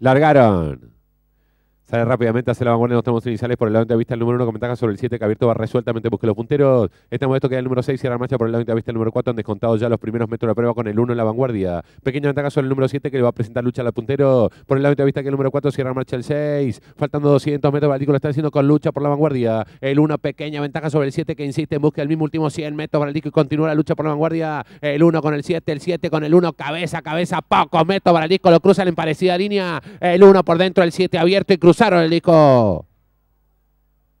Largaron. Sale rápidamente hacia la vanguardia los tramos iniciales por el lado de vista el número 1 ventaja sobre el 7 que abierto va resueltamente busque los punteros. Este modesto queda el número 6 cierra marcha por el lado de vista el número 4 han descontado ya los primeros metros de la prueba con el 1 en la vanguardia. Pequeña ventaja sobre el número 7 que le va a presentar lucha al puntero. Por el lado de vista que el número 4 cierra marcha el 6. Faltando 200 metros, disco lo está haciendo con lucha por la vanguardia. El 1 pequeña ventaja sobre el 7 que insiste en busca el mismo último 100 metros disco y continúa la lucha por la vanguardia. El 1 con el 7, el 7 con el 1 cabeza, cabeza, pocos metros disco, lo cruza en parecida línea. El 1 por dentro, el 7 abierto y cruza usaron el